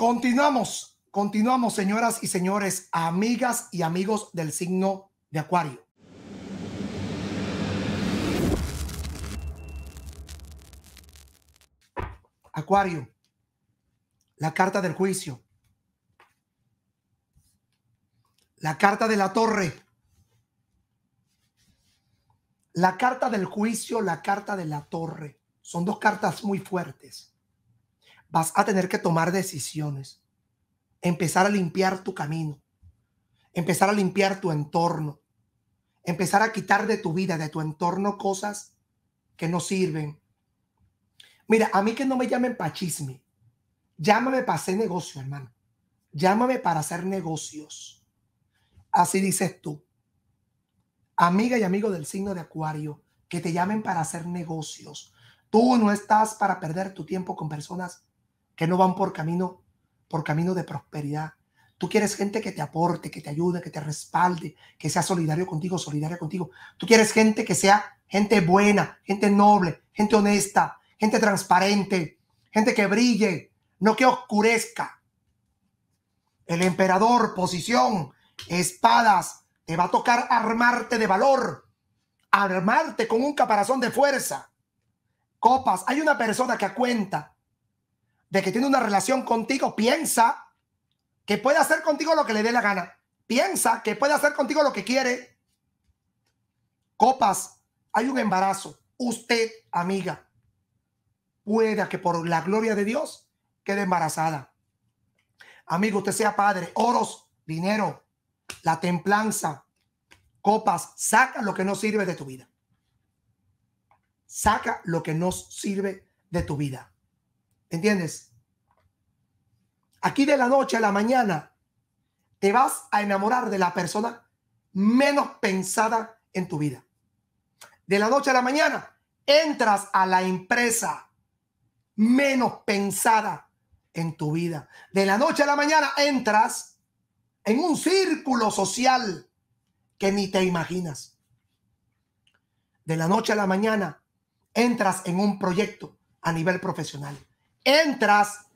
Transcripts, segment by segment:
Continuamos, continuamos, señoras y señores, amigas y amigos del signo de Acuario. Acuario, la carta del juicio, la carta de la torre, la carta del juicio, la carta de la torre, son dos cartas muy fuertes vas a tener que tomar decisiones, empezar a limpiar tu camino, empezar a limpiar tu entorno, empezar a quitar de tu vida, de tu entorno cosas que no sirven. Mira, a mí que no me llamen para chisme, llámame para hacer negocio, hermano. Llámame para hacer negocios. Así dices tú. Amiga y amigo del signo de Acuario, que te llamen para hacer negocios. Tú no estás para perder tu tiempo con personas que no van por camino, por camino de prosperidad. Tú quieres gente que te aporte, que te ayude, que te respalde, que sea solidario contigo, solidaria contigo. Tú quieres gente que sea gente buena, gente noble, gente honesta, gente transparente, gente que brille, no que oscurezca. El emperador, posición, espadas, te va a tocar armarte de valor, armarte con un caparazón de fuerza. Copas, hay una persona que cuenta de que tiene una relación contigo piensa que puede hacer contigo lo que le dé la gana. Piensa que puede hacer contigo lo que quiere. Copas, hay un embarazo. Usted, amiga, pueda que por la gloria de Dios quede embarazada. Amigo, usted sea padre. Oros, dinero, la templanza, copas, saca lo que no sirve de tu vida. Saca lo que no sirve de tu vida. ¿Entiendes? Aquí de la noche a la mañana te vas a enamorar de la persona menos pensada en tu vida. De la noche a la mañana entras a la empresa menos pensada en tu vida. De la noche a la mañana entras en un círculo social que ni te imaginas. De la noche a la mañana entras en un proyecto a nivel profesional entras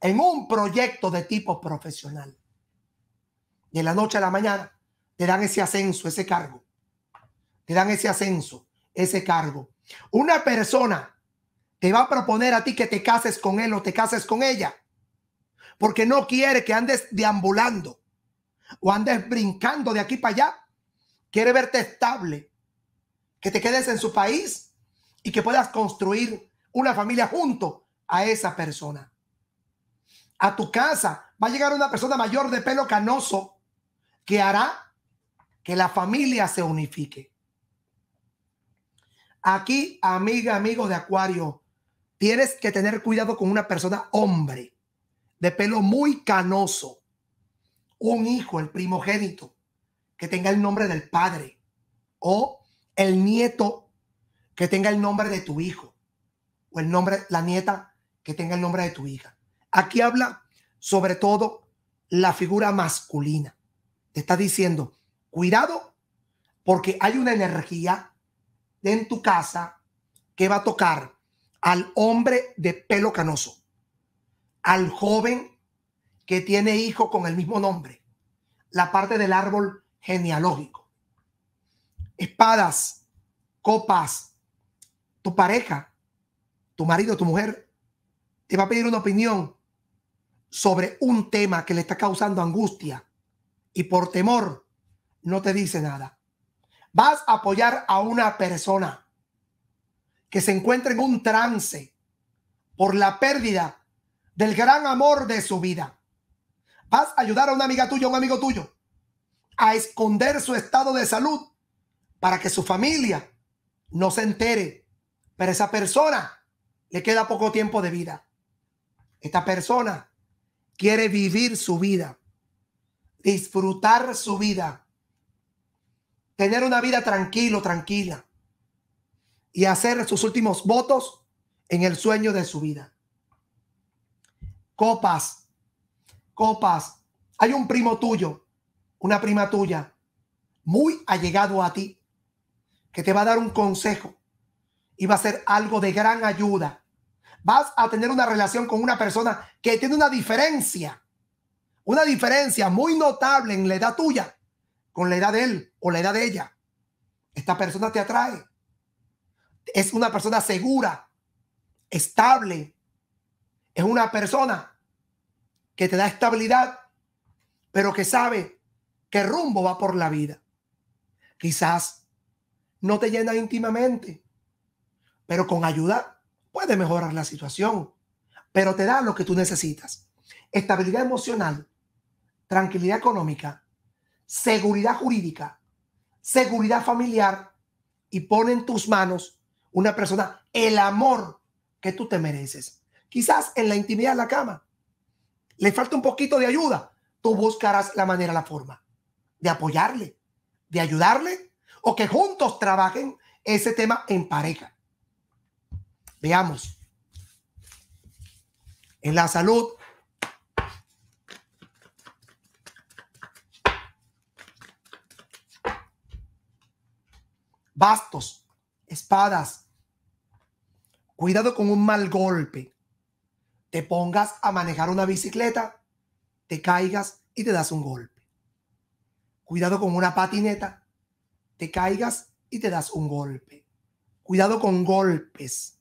en un proyecto de tipo profesional. De la noche a la mañana te dan ese ascenso, ese cargo. Te dan ese ascenso, ese cargo. Una persona te va a proponer a ti que te cases con él o te cases con ella, porque no quiere que andes deambulando o andes brincando de aquí para allá. Quiere verte estable, que te quedes en su país y que puedas construir una familia junto a esa persona. A tu casa va a llegar una persona mayor de pelo canoso que hará que la familia se unifique. Aquí, amiga, amigo de Acuario, tienes que tener cuidado con una persona hombre, de pelo muy canoso, un hijo, el primogénito, que tenga el nombre del padre o el nieto que tenga el nombre de tu hijo o el nombre, la nieta que tenga el nombre de tu hija. Aquí habla sobre todo la figura masculina. Te está diciendo, cuidado, porque hay una energía en tu casa que va a tocar al hombre de pelo canoso, al joven que tiene hijo con el mismo nombre, la parte del árbol genealógico. Espadas, copas, tu pareja, tu marido, tu mujer, te va a pedir una opinión sobre un tema que le está causando angustia y por temor no te dice nada. Vas a apoyar a una persona que se encuentra en un trance por la pérdida del gran amor de su vida. Vas a ayudar a una amiga tuya, un amigo tuyo, a esconder su estado de salud para que su familia no se entere. Pero esa persona le queda poco tiempo de vida. Esta persona quiere vivir su vida, disfrutar su vida, tener una vida tranquilo, tranquila y hacer sus últimos votos en el sueño de su vida. Copas, copas. Hay un primo tuyo, una prima tuya, muy allegado a ti, que te va a dar un consejo y va a ser algo de gran ayuda vas a tener una relación con una persona que tiene una diferencia, una diferencia muy notable en la edad tuya con la edad de él o la edad de ella. Esta persona te atrae. Es una persona segura, estable. Es una persona que te da estabilidad, pero que sabe qué rumbo va por la vida. Quizás no te llena íntimamente, pero con ayuda puede mejorar la situación, pero te da lo que tú necesitas. Estabilidad emocional, tranquilidad económica, seguridad jurídica, seguridad familiar y pone en tus manos una persona el amor que tú te mereces. Quizás en la intimidad de la cama le falta un poquito de ayuda. Tú buscarás la manera, la forma de apoyarle, de ayudarle o que juntos trabajen ese tema en pareja. Veamos. En la salud. Bastos, espadas. Cuidado con un mal golpe. Te pongas a manejar una bicicleta, te caigas y te das un golpe. Cuidado con una patineta, te caigas y te das un golpe. Cuidado con golpes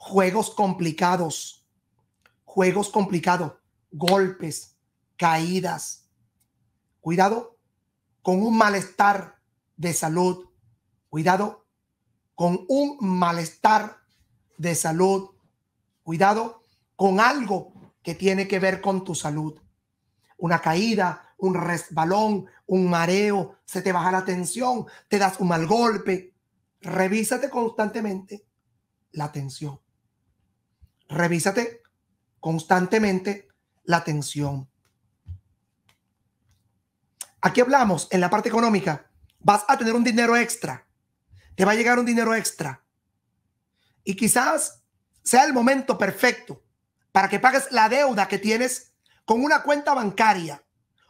juegos complicados, juegos complicados, golpes, caídas. Cuidado con un malestar de salud. Cuidado con un malestar de salud. Cuidado con algo que tiene que ver con tu salud. Una caída, un resbalón, un mareo, se te baja la tensión, te das un mal golpe. Revísate constantemente la tensión revísate constantemente la atención. Aquí hablamos en la parte económica. Vas a tener un dinero extra. Te va a llegar un dinero extra. Y quizás sea el momento perfecto para que pagues la deuda que tienes con una cuenta bancaria,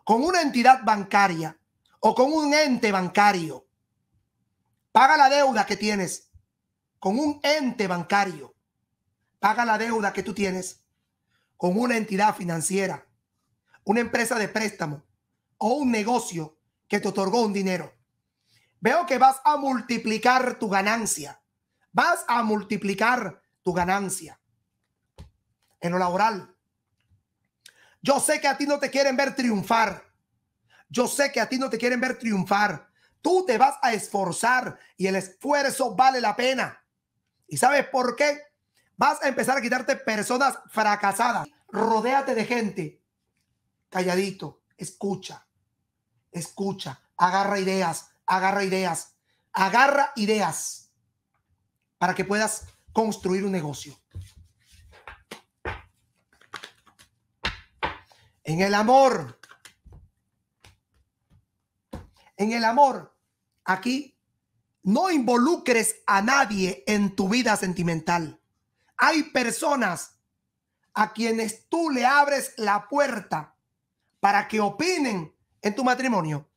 con una entidad bancaria o con un ente bancario. Paga la deuda que tienes con un ente bancario paga la deuda que tú tienes con una entidad financiera, una empresa de préstamo o un negocio que te otorgó un dinero. Veo que vas a multiplicar tu ganancia. Vas a multiplicar tu ganancia en lo laboral. Yo sé que a ti no te quieren ver triunfar. Yo sé que a ti no te quieren ver triunfar. Tú te vas a esforzar y el esfuerzo vale la pena. ¿Y sabes por qué? Vas a empezar a quitarte personas fracasadas. Rodéate de gente. Calladito, escucha, escucha, agarra ideas, agarra ideas, agarra ideas para que puedas construir un negocio. En el amor. En el amor. Aquí no involucres a nadie en tu vida sentimental. Hay personas a quienes tú le abres la puerta para que opinen en tu matrimonio.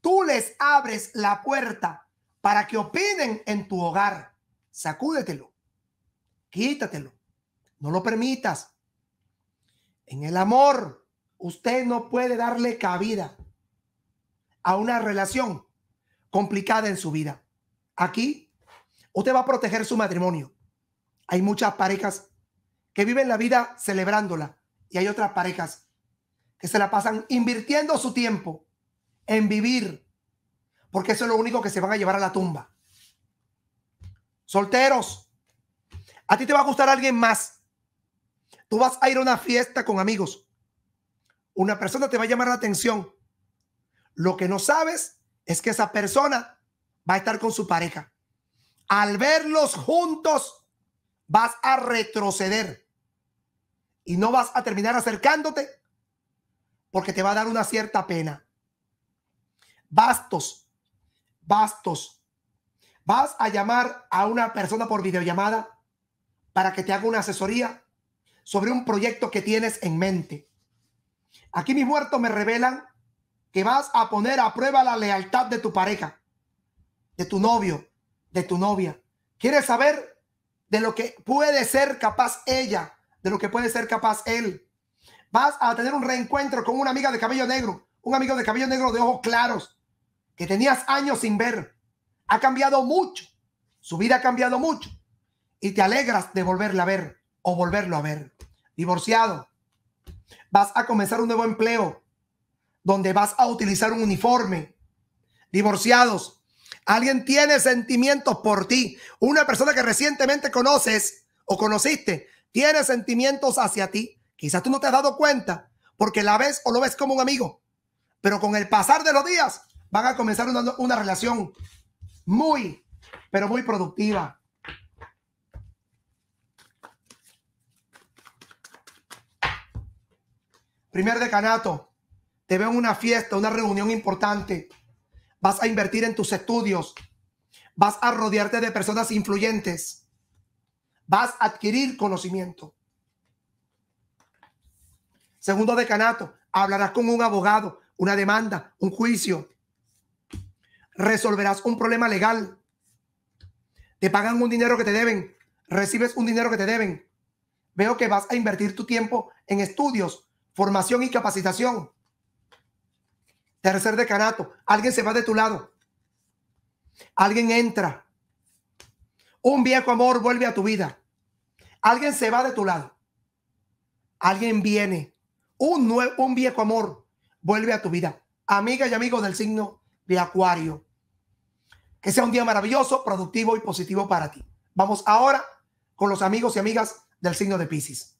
Tú les abres la puerta para que opinen en tu hogar. Sacúdetelo. Quítatelo. No lo permitas. En el amor, usted no puede darle cabida a una relación complicada en su vida. Aquí, usted va a proteger su matrimonio. Hay muchas parejas que viven la vida celebrándola y hay otras parejas que se la pasan invirtiendo su tiempo en vivir, porque eso es lo único que se van a llevar a la tumba. Solteros, a ti te va a gustar alguien más. Tú vas a ir a una fiesta con amigos. Una persona te va a llamar la atención. Lo que no sabes es que esa persona va a estar con su pareja. Al verlos juntos, vas a retroceder y no vas a terminar acercándote porque te va a dar una cierta pena. Bastos, bastos. Vas a llamar a una persona por videollamada para que te haga una asesoría sobre un proyecto que tienes en mente. Aquí mis muertos me revelan que vas a poner a prueba la lealtad de tu pareja, de tu novio, de tu novia. ¿Quieres saber de lo que puede ser capaz ella, de lo que puede ser capaz él. Vas a tener un reencuentro con una amiga de cabello negro, un amigo de cabello negro de ojos claros, que tenías años sin ver. Ha cambiado mucho, su vida ha cambiado mucho, y te alegras de volverla a ver o volverlo a ver. Divorciado, vas a comenzar un nuevo empleo donde vas a utilizar un uniforme. Divorciados, Alguien tiene sentimientos por ti. Una persona que recientemente conoces o conociste tiene sentimientos hacia ti. Quizás tú no te has dado cuenta porque la ves o lo ves como un amigo. Pero con el pasar de los días van a comenzar una, relación muy, pero muy productiva. Primer decanato, te veo en una fiesta, una reunión importante vas a invertir en tus estudios, vas a rodearte de personas influyentes, vas a adquirir conocimiento. Segundo decanato, hablarás con un abogado, una demanda, un juicio. Resolverás un problema legal. Te pagan un dinero que te deben. Recibes un dinero que te deben. Veo que vas a invertir tu tiempo en estudios, formación y capacitación. Tercer decanato, alguien se va de tu lado. Alguien entra. Un viejo amor vuelve a tu vida. Alguien se va de tu lado. Alguien viene. Un, nuevo, un viejo amor vuelve a tu vida. Amiga y amigos del signo de Acuario. Que sea un día maravilloso, productivo y positivo para ti. Vamos ahora con los amigos y amigas del signo de Pisces.